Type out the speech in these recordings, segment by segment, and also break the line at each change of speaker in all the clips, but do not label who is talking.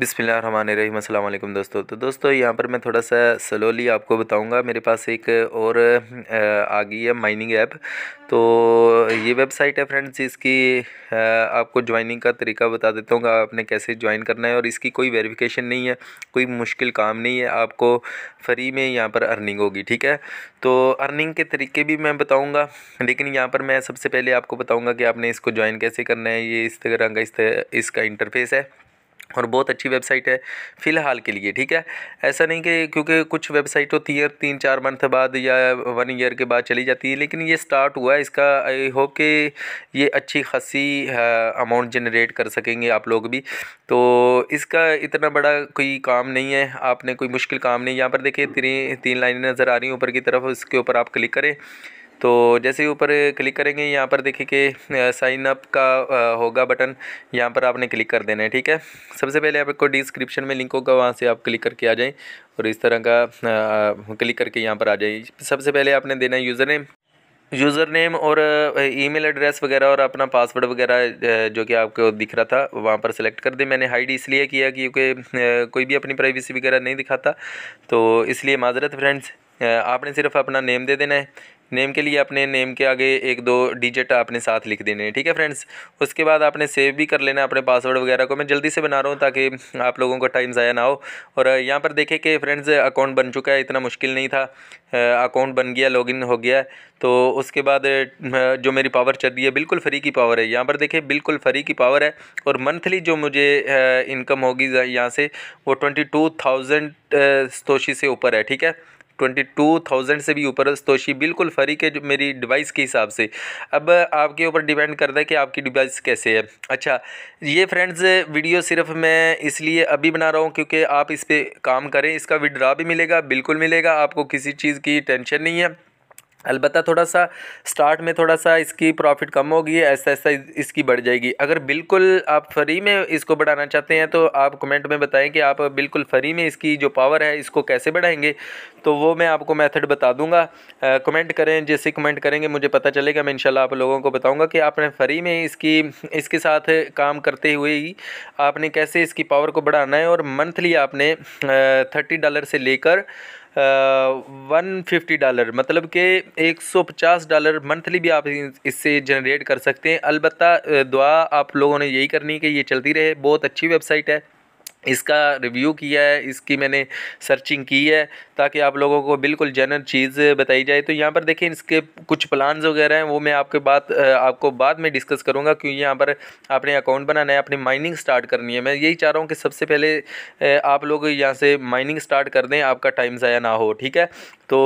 बिसमीम दोस्तों तो दोस्तों यहाँ पर मैं थोड़ा सा स्लोली आपको बताऊँगा मेरे पास एक और आ गई है माइनिंग ऐप तो ये वेबसाइट है फ्रेंड्स इसकी आपको ज्वाइनिंग का तरीका बता देता हूँ आपने कैसे ज्वाइन करना है और इसकी कोई वेरिफिकेशन नहीं है कोई मुश्किल काम नहीं है आपको फ्री में यहाँ पर अर्निंग होगी ठीक है तो अर्निंग के तरीके भी मैं बताऊँगा लेकिन यहाँ पर मैं सबसे पहले आपको बताऊँगा कि आपने इसको ज्वाइन कैसे करना है ये इस तरह का इस तरह इसका इंटरफेस है और बहुत अच्छी वेबसाइट है फ़िलहाल के लिए ठीक है ऐसा नहीं कि क्योंकि कुछ वेबसाइट तो है तीन चार मंथ बाद या वन ईयर के बाद चली जाती है लेकिन ये स्टार्ट हुआ है इसका आई होप कि ये अच्छी खासी अमाउंट जनरेट कर सकेंगे आप लोग भी तो इसका इतना बड़ा कोई काम नहीं है आपने कोई मुश्किल काम नहीं यहाँ पर देखिए तीन तीन लाइनें नज़र आ रही हैं ऊपर की तरफ उसके ऊपर आप क्लिक करें तो जैसे ही ऊपर क्लिक करेंगे यहाँ पर देखिए कि साइन अप का होगा बटन यहाँ पर आपने क्लिक कर देना है ठीक है सबसे पहले आपको डिस्क्रिप्शन में लिंक होगा वहाँ से आप क्लिक करके आ जाएँ और इस तरह का क्लिक करके यहाँ पर आ जाइए सबसे पहले आपने देना है यूज़र नेम यूज़र नेम और ईमेल एड्रेस वगैरह और अपना पासवर्ड वगैरह जो कि आपको दिख रहा था वहाँ पर सिलेक्ट कर दें मैंने हाइड इसलिए किया क्योंकि कोई भी अपनी प्राइवेसी वगैरह नहीं दिखाता तो इसलिए माजरत फ्रेंड्स आपने सिर्फ अपना नेम दे देना है नेम के लिए अपने नेम के आगे एक दो डिजिट आपने साथ लिख देने हैं ठीक है फ्रेंड्स उसके बाद आपने सेव भी कर लेना अपने पासवर्ड वगैरह को मैं जल्दी से बना रहा हूँ ताकि आप लोगों को टाइम ज़ाया ना हो और यहाँ पर देखें कि फ्रेंड्स अकाउंट बन चुका है इतना मुश्किल नहीं था अकाउंट बन गया लॉगिन हो गया तो उसके बाद जो मेरी पावर चल रही है बिल्कुल फ्री की पावर है यहाँ पर देखें बिल्कुल फ्री की पावर है और मंथली जो मुझे इनकम होगी यहाँ से वो ट्वेंटी टू थाउजेंड तोशी से ऊपर है ठीक है ट्वेंटी टू थाउजेंड से भी ऊपर तो शी बिल्कुल फरी है मेरी डिवाइस के हिसाब से अब आपके ऊपर डिपेंड करता है कि आपकी डिवाइस कैसे है अच्छा ये फ्रेंड्स वीडियो सिर्फ मैं इसलिए अभी बना रहा हूँ क्योंकि आप इस पर काम करें इसका विड्रा भी मिलेगा बिल्कुल मिलेगा आपको किसी चीज़ की टेंशन नहीं है अलबत्त थोड़ा सा स्टार्ट में थोड़ा सा इसकी प्रॉफिट कम होगी ऐसा ऐसा इसकी बढ़ जाएगी अगर बिल्कुल आप फ्री में इसको बढ़ाना चाहते हैं तो आप कमेंट में बताएं कि आप बिल्कुल फ्री में इसकी जो पावर है इसको कैसे बढ़ाएंगे तो वो मैं आपको मेथड बता दूंगा कमेंट करें जैसे कमेंट करेंगे मुझे पता चलेगा मैं इनशाला आप लोगों को बताऊँगा कि आपने फ्री में इसकी इसके साथ काम करते हुए ही आपने कैसे इसकी पावर को बढ़ाना है और मंथली आपने थर्टी डॉलर से लेकर वन फिफ्टी डॉलर मतलब के एक सौ पचास डॉलर मंथली भी आप इससे जनरेट कर सकते हैं अलबत्त दुआ आप लोगों ने यही करनी कि ये चलती रहे बहुत अच्छी वेबसाइट है इसका रिव्यू किया है इसकी मैंने सर्चिंग की है ताकि आप लोगों को बिल्कुल जनरल चीज़ बताई जाए तो यहाँ पर देखें इसके कुछ प्लान्स वगैरह हैं वो मैं आपके बात आपको बाद में डिस्कस करूँगा क्योंकि यहाँ पर आपने अकाउंट बनाना है अपनी माइनिंग स्टार्ट करनी है मैं यही चाह रहा हूँ कि सबसे पहले आप लोग यहाँ से माइनिंग स्टार्ट कर दें आपका टाइम ज़ाया ना हो ठीक है तो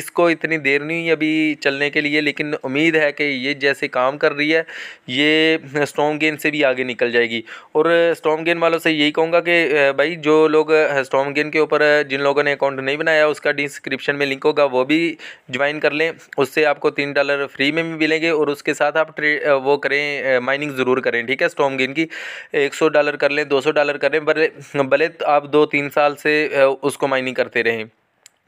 इसको इतनी देर नहीं अभी चलने के लिए लेकिन उम्मीद है कि ये जैसे काम कर रही है ये स्ट्रॉन्ग गेंद से भी आगे निकल जाएगी और स्ट्रॉन्ग गेंद वालों से यही कहूँगा कि के भाई जो लोग स्टॉम गेन के ऊपर जिन लोगों ने अकाउंट नहीं बनाया उसका डिस्क्रिप्शन में लिंक होगा वो भी ज्वाइन कर लें उससे आपको तीन डॉलर फ्री में भी मिलेंगे और उसके साथ आप वो करें माइनिंग ज़रूर करें ठीक है स्टॉम गेन की एक सौ डॉलर कर लें दो सौ डॉलर करें भले भले आप दो तीन साल से उसको माइनिंग करते रहें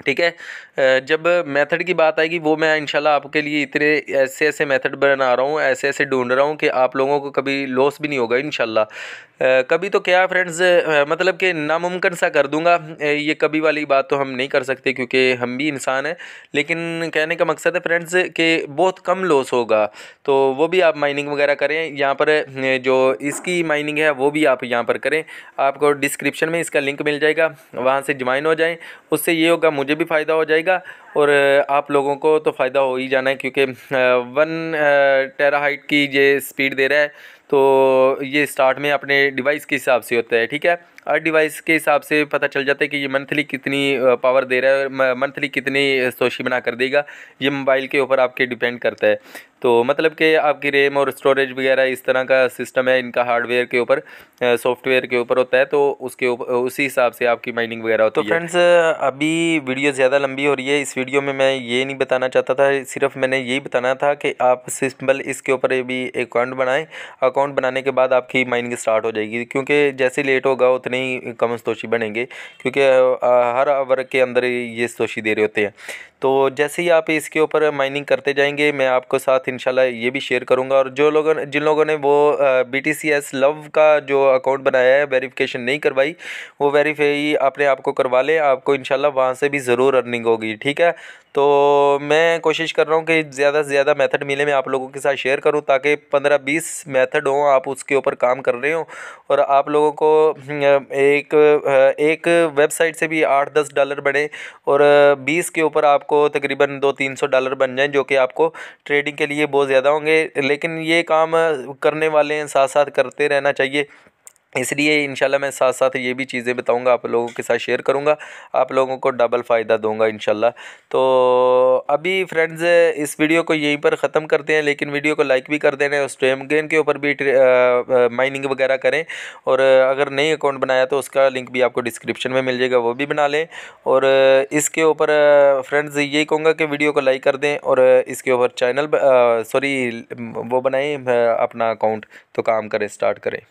ठीक है जब मेथड की बात आएगी वो मैं इंशाल्लाह आपके लिए इतने ऐसे ऐसे मेथड बना रहा हूँ ऐसे ऐसे ढूंढ रहा हूँ कि आप लोगों को कभी लॉस भी नहीं होगा इंशाल्लाह कभी तो क्या फ्रेंड्स मतलब कि नामुमकिन सा कर दूंगा ये कभी वाली बात तो हम नहीं कर सकते क्योंकि हम भी इंसान हैं लेकिन कहने का मकसद है फ्रेंड्स कि बहुत कम लॉस होगा तो वो भी आप माइनिंग वगैरह करें यहाँ पर जो इसकी माइनिंग है वो भी आप यहाँ पर करें आपको डिस्क्रिप्शन में इसका लिंक मिल जाएगा वहाँ से ज्वाइन हो जाएँ उससे ये होगा मुझे मुझे भी फ़ायदा हो जाएगा और आप लोगों को तो फ़ायदा हो ही जाना है क्योंकि वन टेरा हाइट की ये स्पीड दे रहा है तो ये स्टार्ट में अपने डिवाइस के हिसाब से होता है ठीक है हर डिवाइस के हिसाब से पता चल जाता है कि ये मंथली कितनी पावर दे रहा है मंथली कितनी सोशी बना कर देगा ये मोबाइल के ऊपर आपके डिपेंड करता है तो मतलब कि आपकी रैम और स्टोरेज वगैरह इस तरह का सिस्टम है इनका हार्डवेयर के ऊपर सॉफ्टवेयर के ऊपर होता है तो उसके ऊपर उसी हिसाब से आपकी माइनिंग वगैरह होती तो है तो फ्रेंड्स अभी वीडियो ज़्यादा लंबी हो रही है इस वीडियो में मैं ये नहीं बताना चाहता था सिर्फ मैंने यही बताना था कि आप सिंपल इसके ऊपर भी अकाउंट बनाएँ अकाउंट बनाने के बाद आपकी माइनिंग स्टार्ट हो जाएगी क्योंकि जैसे लेट होगा उतनी इतने ही कम संतोषी बनेंगे क्योंकि हर वर्ग के अंदर ये संतोषी दे रहे होते हैं तो जैसे ही आप इसके ऊपर माइनिंग करते जाएंगे मैं आपको साथ इन ये भी शेयर करूँगा और जो लोगों ने जिन लोगों ने वो B T C S love का जो अकाउंट बनाया है वेरिफिकेशन नहीं करवाई वो वेरीफाई अपने आप को करवा लें आपको इनशाला वहाँ से भी ज़रूर अर्निंग होगी ठीक है तो मैं कोशिश कर रहा हूँ कि ज़्यादा से ज़्यादा मेथड मिले मैं आप लोगों के साथ शेयर करूँ ताकि पंद्रह बीस मेथड हों आप उसके ऊपर काम कर रहे हो और आप लोगों को हम्म, एक एक वेबसाइट से भी आठ दस डॉलर बढ़े और बीस के ऊपर आपको आपको तकरीबन दो तीन सौ डॉलर बन जाएँ जो कि आपको ट्रेडिंग के लिए बहुत ज़्यादा होंगे लेकिन ये काम करने वाले हैं साथ साथ करते रहना चाहिए इसलिए इंशाल्लाह मैं साथ साथ ये भी चीज़ें बताऊंगा आप लोगों के साथ शेयर करूंगा आप लोगों को डबल फ़ायदा दूंगा इंशाल्लाह तो अभी फ्रेंड्स इस वीडियो को यहीं पर ख़त्म करते हैं लेकिन वीडियो को लाइक भी कर देने और स्ट्रेम गेन के ऊपर भी माइनिंग uh, uh, वगैरह करें और अगर नई अकाउंट बनाया तो उसका लिंक भी आपको डिस्क्रिप्शन में मिल जाएगा वो भी बना लें और इसके ऊपर फ्रेंड्स uh, यही कहूँगा कि वीडियो को लाइक कर दें और इसके ऊपर चैनल सॉरी वो बनाएँ अपना अकाउंट तो काम करें स्टार्ट करें